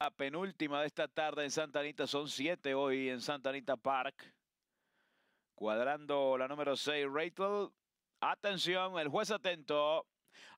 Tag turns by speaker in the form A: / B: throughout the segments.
A: La penúltima de esta tarde en Santa Anita, son siete hoy en Santa Anita Park. Cuadrando la número seis, Rachel. Atención, el juez atento.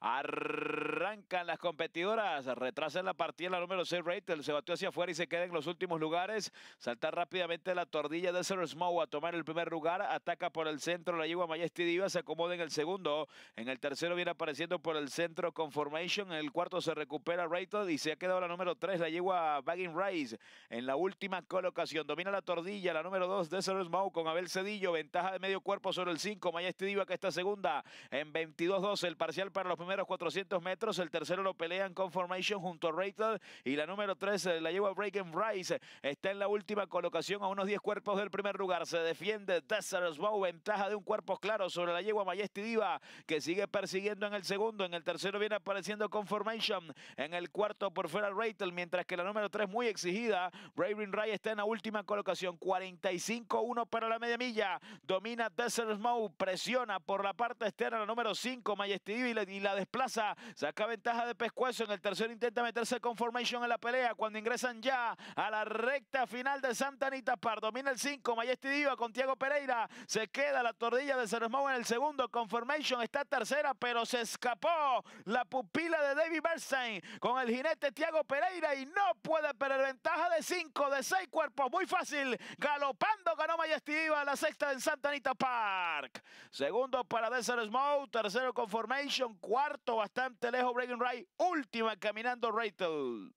A: Arrancan las competidoras, retrasan la partida la número 6 Rachel, se batió hacia afuera y se queda en los últimos lugares. Salta rápidamente la tordilla de Sir a tomar el primer lugar, ataca por el centro, la yegua Majesty Diva se acomoda en el segundo, en el tercero viene apareciendo por el centro con Formation, en el cuarto se recupera Raytel y se ha quedado la número 3, la yegua Bagging Race, en la última colocación. Domina la tordilla, la número 2 de Sir con Abel Cedillo, ventaja de medio cuerpo sobre el 5, Majesty Diva que está segunda en 22-12, el parcial para los primeros 400 metros. El tercero lo pelea en Conformation junto a Rattle Y la número 3 eh, la yegua Break and Rice. Está en la última colocación a unos 10 cuerpos del primer lugar. Se defiende Desert Bow. Ventaja de un cuerpo claro sobre la yegua Majesty Diva que sigue persiguiendo en el segundo. En el tercero viene apareciendo Conformation, En el cuarto por fuera Rattle Mientras que la número 3 muy exigida. Breaking Rise está en la última colocación. 45-1 para la media milla. Domina Desert Smoke. Presiona por la parte externa la número 5 Majesty Diva y y la desplaza. Saca ventaja de pescuezo. En el tercero intenta meterse con Formation en la pelea. Cuando ingresan ya a la recta final de Santa Anita Park... Domina el 5. Majesty Diva con Tiago Pereira. Se queda la tordilla de Ceresmo en el segundo. Conformation está tercera, pero se escapó la pupila de David Bernstein con el jinete Tiago Pereira y no puede perder ventaja de 5, de 6 cuerpos. Muy fácil. Galopando ganó Mayesti Diva la sexta en Santa Anita Park. Segundo para Desert tercero Tercero Formation... Cuarto, bastante lejos Breaking Ray. Última, caminando Rattle.